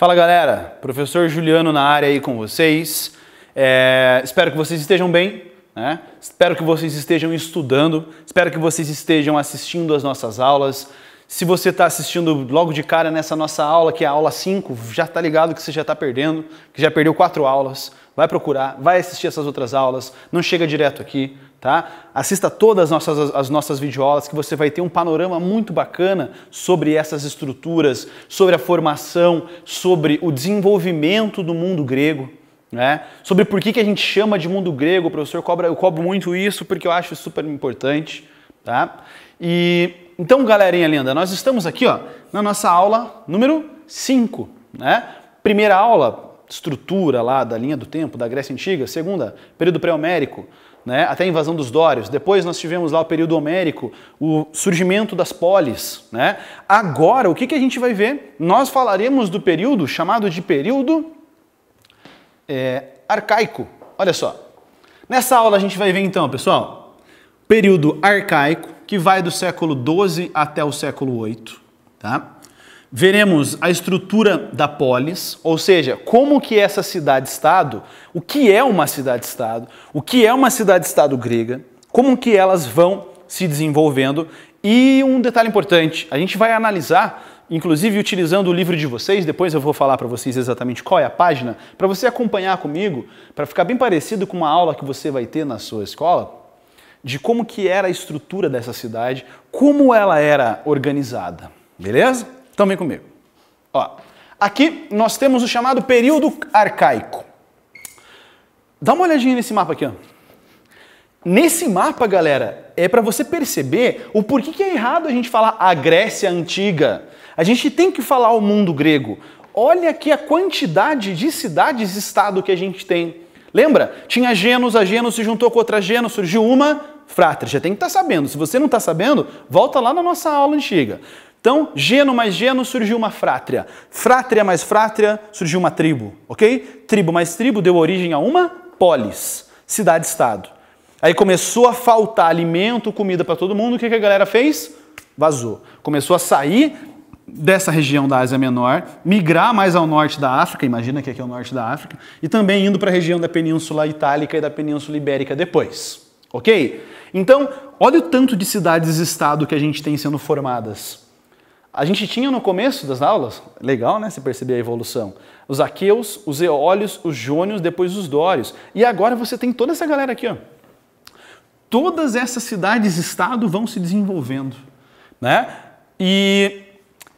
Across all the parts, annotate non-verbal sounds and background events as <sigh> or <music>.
Fala galera, professor Juliano na área aí com vocês. É, espero que vocês estejam bem, né? espero que vocês estejam estudando, espero que vocês estejam assistindo as nossas aulas. Se você está assistindo logo de cara nessa nossa aula, que é a aula 5, já está ligado que você já está perdendo, que já perdeu quatro aulas. Vai procurar, vai assistir essas outras aulas, não chega direto aqui, Tá? Assista todas as nossas, as nossas videoaulas que você vai ter um panorama muito bacana sobre essas estruturas, sobre a formação, sobre o desenvolvimento do mundo grego. Né? Sobre por que, que a gente chama de mundo grego, o professor cobra, eu cobro muito isso porque eu acho super importante. Tá? E então, galerinha linda, nós estamos aqui ó, na nossa aula número 5. Né? Primeira aula, estrutura lá da linha do tempo da Grécia Antiga. Segunda, período pré-homérico, né, até a invasão dos Dórios. Depois nós tivemos lá o período homérico, o surgimento das polis. Né? Agora, o que, que a gente vai ver? Nós falaremos do período chamado de período é, arcaico. Olha só. Nessa aula a gente vai ver então, pessoal, período arcaico, que vai do século 12 até o século 8, tá? Veremos a estrutura da polis, ou seja, como que essa cidade-estado, o que é uma cidade-estado, o que é uma cidade-estado grega, como que elas vão se desenvolvendo e um detalhe importante, a gente vai analisar, inclusive utilizando o livro de vocês, depois eu vou falar para vocês exatamente qual é a página, para você acompanhar comigo, para ficar bem parecido com uma aula que você vai ter na sua escola, de como que era a estrutura dessa cidade, como ela era organizada, beleza? Estão bem comigo? Ó, aqui nós temos o chamado período arcaico. Dá uma olhadinha nesse mapa aqui. Ó. Nesse mapa, galera, é para você perceber o porquê que é errado a gente falar a Grécia antiga. A gente tem que falar o mundo grego. Olha aqui a quantidade de cidades estado que a gente tem. Lembra? Tinha Genos, a Genos se juntou com outra Genos, surgiu uma Frater. Já tem que estar tá sabendo. Se você não está sabendo, volta lá na nossa aula antiga. Então, Geno mais Geno surgiu uma frátria. Frátria mais frátria surgiu uma tribo, ok? Tribo mais tribo deu origem a uma polis, cidade-estado. Aí começou a faltar alimento, comida para todo mundo. O que, a galera fez? Vazou. Começou a sair dessa região da Ásia Menor, migrar mais ao norte da África, imagina que aqui é o norte da África, e também indo para a região da Península Itálica e da Península Ibérica depois. Ok? Então, olha o tanto de cidades-estado que a gente tem sendo formadas. A gente tinha no começo das aulas, legal né, se perceber a evolução, os aqueus, os eólios, os jônios, depois os dórios. E agora você tem toda essa galera aqui, ó. Todas essas cidades-estado vão se desenvolvendo, né? E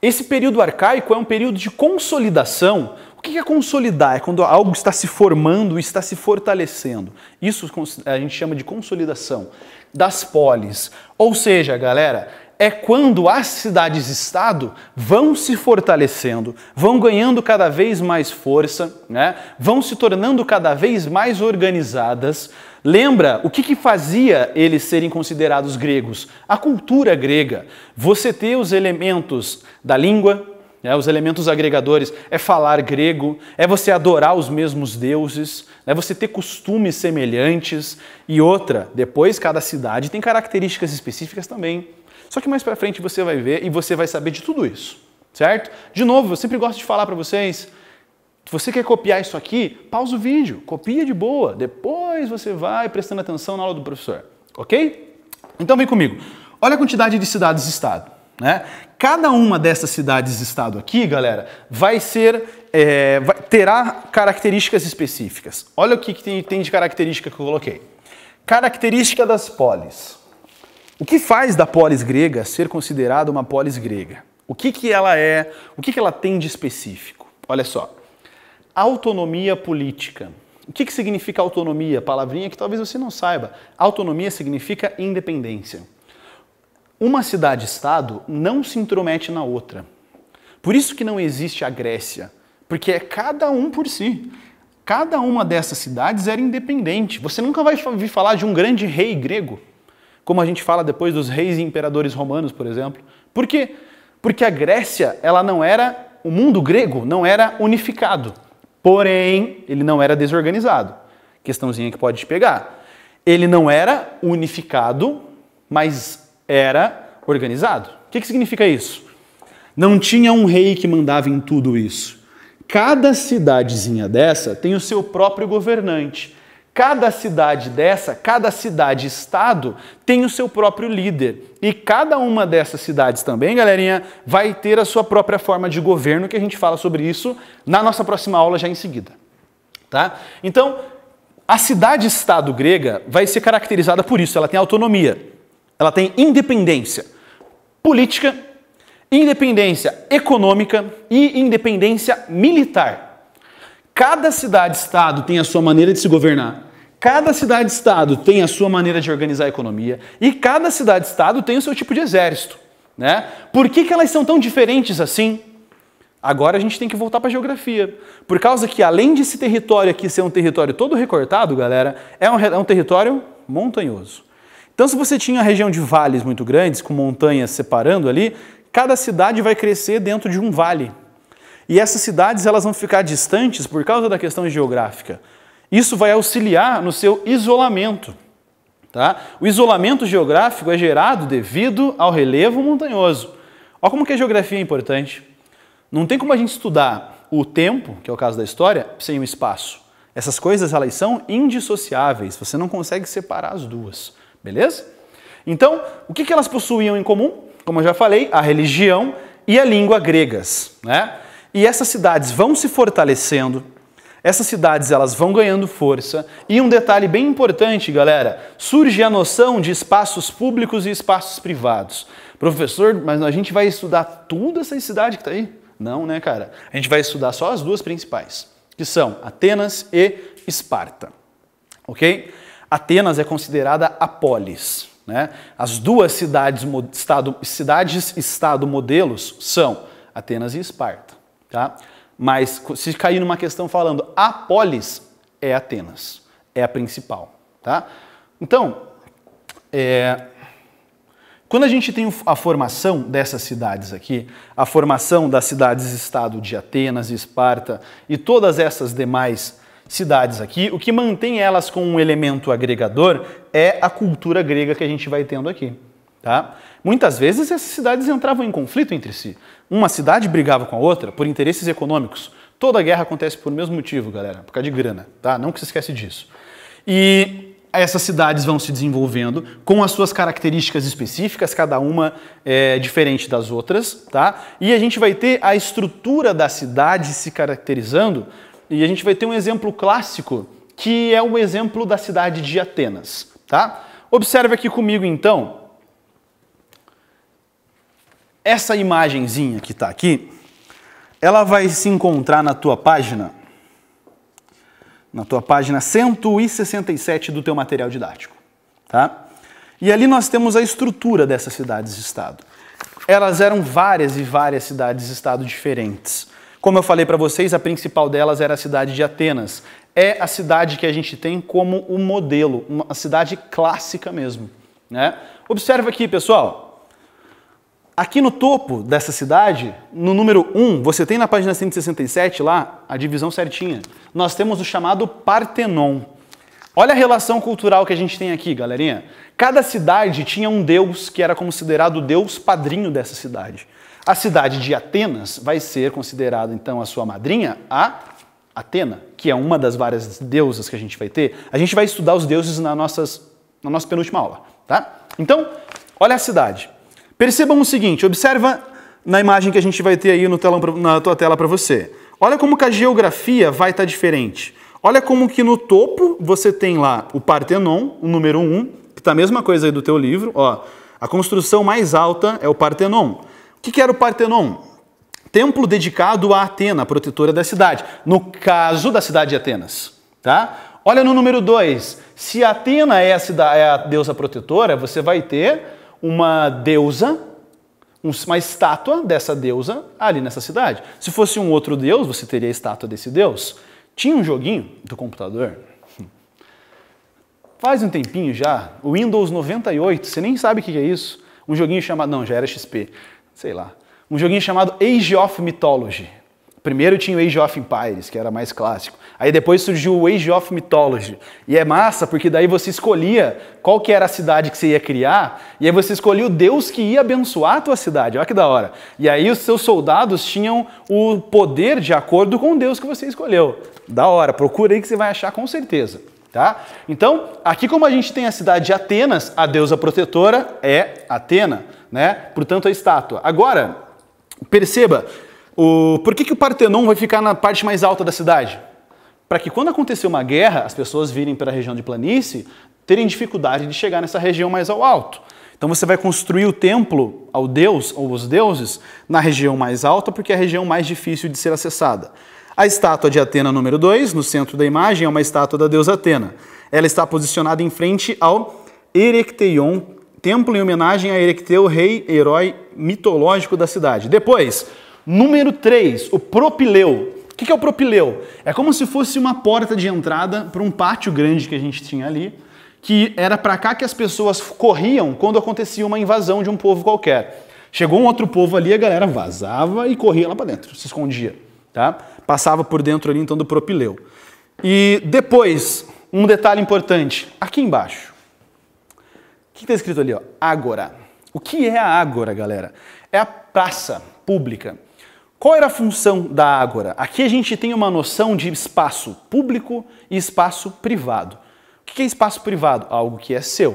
esse período arcaico é um período de consolidação. O que é consolidar? É quando algo está se formando está se fortalecendo. Isso a gente chama de consolidação das polis. Ou seja, galera, é quando as cidades-estado vão se fortalecendo, vão ganhando cada vez mais força, né? vão se tornando cada vez mais organizadas. Lembra o que, que fazia eles serem considerados gregos? A cultura grega. Você ter os elementos da língua, né? os elementos agregadores é falar grego, é você adorar os mesmos deuses, é você ter costumes semelhantes e outra. Depois, cada cidade tem características específicas também. Só que mais para frente você vai ver e você vai saber de tudo isso, certo? De novo, eu sempre gosto de falar para vocês, se você quer copiar isso aqui, pausa o vídeo, copia de boa, depois você vai prestando atenção na aula do professor, ok? Então vem comigo. Olha a quantidade de cidades-estado, né? Cada uma dessas cidades-estado aqui, galera, vai ser é, vai, terá características específicas. Olha o que, que tem, tem de característica que eu coloquei. Característica das polis. O que faz da polis grega ser considerada uma polis grega? O que, que ela é? O que, que ela tem de específico? Olha só. Autonomia política. O que, que significa autonomia? Palavrinha que talvez você não saiba. Autonomia significa independência. Uma cidade-estado não se intromete na outra. Por isso que não existe a Grécia, porque é cada um por si. Cada uma dessas cidades era independente. Você nunca vai ouvir falar de um grande rei grego como a gente fala depois dos reis e imperadores romanos, por exemplo. Por quê? Porque a Grécia, ela não era, o mundo grego não era unificado. Porém, ele não era desorganizado. Questãozinha que pode te pegar. Ele não era unificado, mas era organizado. O que, que significa isso? Não tinha um rei que mandava em tudo isso. Cada cidadezinha dessa tem o seu próprio governante. Cada cidade dessa, cada cidade-estado tem o seu próprio líder. E cada uma dessas cidades também, galerinha, vai ter a sua própria forma de governo, que a gente fala sobre isso na nossa próxima aula já em seguida. Tá? Então, a cidade-estado grega vai ser caracterizada por isso, ela tem autonomia, ela tem independência política, independência econômica e independência militar. Cada cidade-estado tem a sua maneira de se governar. Cada cidade-estado tem a sua maneira de organizar a economia e cada cidade-estado tem o seu tipo de exército. Né? Por que, que elas são tão diferentes assim? Agora a gente tem que voltar para a geografia. Por causa que, além desse território aqui ser um território todo recortado, galera, é um, é um território montanhoso. Então, se você tinha uma região de vales muito grandes, com montanhas separando ali, cada cidade vai crescer dentro de um vale. E essas cidades elas vão ficar distantes por causa da questão geográfica. Isso vai auxiliar no seu isolamento. Tá? O isolamento geográfico é gerado devido ao relevo montanhoso. Olha como que a geografia é importante. Não tem como a gente estudar o tempo, que é o caso da história, sem o espaço. Essas coisas elas são indissociáveis, você não consegue separar as duas, beleza? Então, o que, que elas possuíam em comum? Como eu já falei, a religião e a língua gregas. Né? E essas cidades vão se fortalecendo, essas cidades elas vão ganhando força. E um detalhe bem importante, galera, surge a noção de espaços públicos e espaços privados. Professor, mas a gente vai estudar toda essa cidade que está aí? Não, né, cara? A gente vai estudar só as duas principais, que são Atenas e Esparta. OK? Atenas é considerada a polis, né? As duas cidades estado cidades estado modelos são Atenas e Esparta, tá? Mas se cair numa questão falando a polis é Atenas, é a principal, tá? Então, é, quando a gente tem a formação dessas cidades aqui, a formação das cidades-estado de Atenas, Esparta e todas essas demais cidades aqui, o que mantém elas com um elemento agregador é a cultura grega que a gente vai tendo aqui. Tá? Muitas vezes essas cidades entravam em conflito entre si. Uma cidade brigava com a outra por interesses econômicos. Toda guerra acontece por mesmo motivo, galera, por causa de grana, tá? Não que se esquece disso. E essas cidades vão se desenvolvendo com as suas características específicas, cada uma é, diferente das outras, tá? E a gente vai ter a estrutura da cidade se caracterizando e a gente vai ter um exemplo clássico que é o um exemplo da cidade de Atenas, tá? Observe aqui comigo então essa imagenzinha que está aqui, ela vai se encontrar na tua página, na tua página 167 do teu material didático, tá? E ali nós temos a estrutura dessas cidades-estado. Elas eram várias e várias cidades-estado diferentes. Como eu falei para vocês, a principal delas era a cidade de Atenas. É a cidade que a gente tem como um modelo, uma cidade clássica mesmo. Né? Observa aqui, pessoal. Aqui no topo dessa cidade, no número 1, você tem na página 167 lá a divisão certinha. Nós temos o chamado Partenon. Olha a relação cultural que a gente tem aqui, galerinha. Cada cidade tinha um deus que era considerado o deus padrinho dessa cidade. A cidade de Atenas vai ser considerada, então, a sua madrinha, a Atena, que é uma das várias deusas que a gente vai ter. A gente vai estudar os deuses na, nossas, na nossa penúltima aula, tá? Então, olha a cidade. Percebam o seguinte, observa na imagem que a gente vai ter aí no telão, na tua tela para você. Olha como que a geografia vai estar tá diferente. Olha como que no topo você tem lá o Partenon, o número 1, que está a mesma coisa aí do teu livro. Ó, a construção mais alta é o Partenon. O que, que era o Partenon? Templo dedicado a Atena, protetora da cidade. No caso da cidade de Atenas. Tá? Olha no número 2. Se Atena é a, é a deusa protetora, você vai ter uma deusa, uma estátua dessa deusa ali nessa cidade. Se fosse um outro deus, você teria a estátua desse deus. Tinha um joguinho do computador. <laughs> Faz um tempinho já, o Windows 98, você nem sabe o que é isso. Um joguinho chamado. Não, já era XP, sei lá. Um joguinho chamado Age of Mythology. Primeiro tinha o Age of Empires, que era mais clássico. Aí depois surgiu o Age of Mythology. E é massa, porque daí você escolhia qual que era a cidade que você ia criar, e aí você escolhia o deus que ia abençoar a tua cidade. Olha que da hora. E aí os seus soldados tinham o poder de acordo com o deus que você escolheu. Da hora. Procura aí que você vai achar com certeza. Tá? Então, aqui como a gente tem a cidade de Atenas, a deusa protetora é Atena, né? Portanto, a estátua. Agora, perceba o, por que, que o Partenon vai ficar na parte mais alta da cidade? Para que quando acontecer uma guerra, as pessoas virem para a região de planície, terem dificuldade de chegar nessa região mais ao alto. Então você vai construir o templo ao deus ou os deuses na região mais alta, porque é a região mais difícil de ser acessada. A estátua de Atena número 2, no centro da imagem, é uma estátua da deusa Atena. Ela está posicionada em frente ao Erecteion, templo em homenagem a Erecteu, rei herói mitológico da cidade. Depois, Número 3, o propileu. O que é o propileu? É como se fosse uma porta de entrada para um pátio grande que a gente tinha ali, que era para cá que as pessoas corriam quando acontecia uma invasão de um povo qualquer. Chegou um outro povo ali, a galera vazava e corria lá para dentro, se escondia, tá? Passava por dentro ali então do propileu. E depois, um detalhe importante, aqui embaixo. O que está escrito ali? Ó? Ágora. O que é a ágora, galera? É a praça pública qual era a função da Ágora? Aqui a gente tem uma noção de espaço público e espaço privado. O que é espaço privado? Algo que é seu.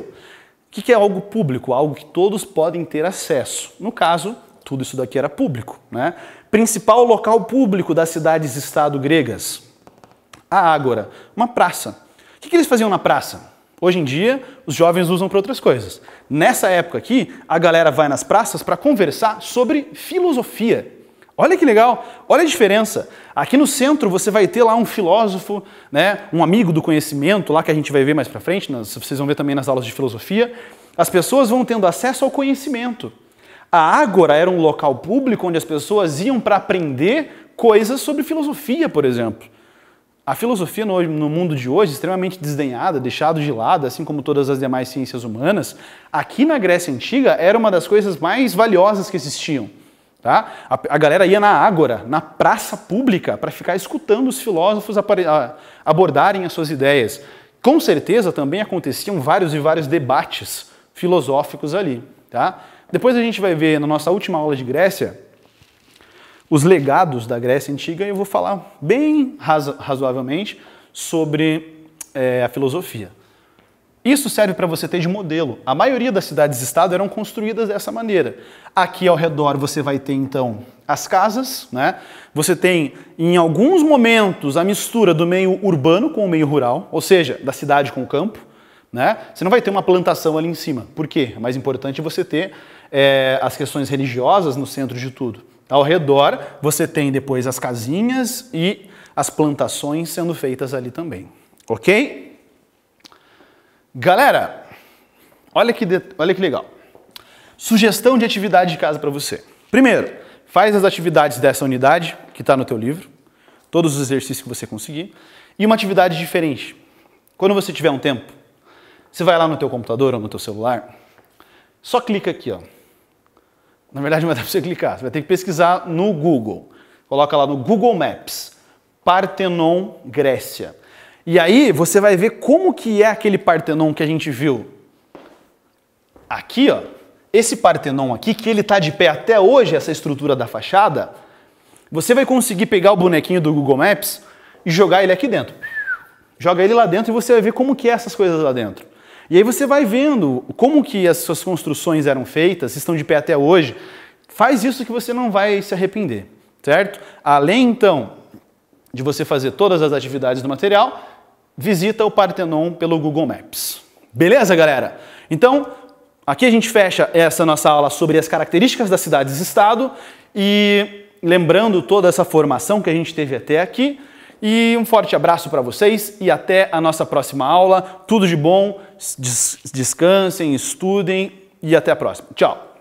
O que é algo público? Algo que todos podem ter acesso. No caso, tudo isso daqui era público. Né? Principal local público das cidades-estado gregas? A Ágora, uma praça. O que eles faziam na praça? Hoje em dia, os jovens usam para outras coisas. Nessa época aqui, a galera vai nas praças para conversar sobre filosofia. Olha que legal, olha a diferença. Aqui no centro você vai ter lá um filósofo, né, um amigo do conhecimento, lá que a gente vai ver mais para frente, nas, vocês vão ver também nas aulas de filosofia. As pessoas vão tendo acesso ao conhecimento. A Ágora era um local público onde as pessoas iam para aprender coisas sobre filosofia, por exemplo. A filosofia no, no, mundo de hoje, extremamente desdenhada, deixada de lado, assim como todas as demais ciências humanas, aqui na Grécia Antiga era uma das coisas mais valiosas que existiam. Tá? A, a galera ia na Ágora, na praça pública, para ficar escutando os filósofos abordarem as suas ideias. Com certeza também aconteciam vários e vários debates filosóficos ali. Tá? Depois a gente vai ver na nossa última aula de Grécia os legados da Grécia Antiga e eu vou falar bem razo razoavelmente sobre é, a filosofia. Isso serve para você ter de modelo. A maioria das cidades-estado eram construídas dessa maneira. Aqui ao redor você vai ter então as casas, né? Você tem em alguns momentos a mistura do meio urbano com o meio rural, ou seja, da cidade com o campo. Né? Você não vai ter uma plantação ali em cima. Por quê? É mais importante você ter é, as questões religiosas no centro de tudo. Ao redor, você tem depois as casinhas e as plantações sendo feitas ali também. Ok? Galera, olha que, de... olha que legal. Sugestão de atividade de casa para você. Primeiro, faz as atividades dessa unidade que está no teu livro, todos os exercícios que você conseguir, e uma atividade diferente. Quando você tiver um tempo, você vai lá no teu computador ou no teu celular, só clica aqui, ó. Na verdade, não dá para você clicar, você vai ter que pesquisar no Google. Coloca lá no Google Maps, Partenon, Grécia. E aí você vai ver como que é aquele Partenon que a gente viu. Aqui, ó, esse Partenon aqui, que ele está de pé até hoje, essa estrutura da fachada, você vai conseguir pegar o bonequinho do Google Maps e jogar ele aqui dentro. Joga ele lá dentro e você vai ver como que é essas coisas lá dentro. E aí você vai vendo como que as suas construções eram feitas, estão de pé até hoje. Faz isso que você não vai se arrepender, certo? Além então de você fazer todas as atividades do material, visita o Partenon pelo Google Maps. Beleza, galera? Então, aqui a gente fecha essa nossa aula sobre as características das cidades-estado e lembrando toda essa formação que a gente teve até aqui. E um forte abraço para vocês e até a nossa próxima aula. Tudo de bom, descansem, estudem e até a próxima. Tchau!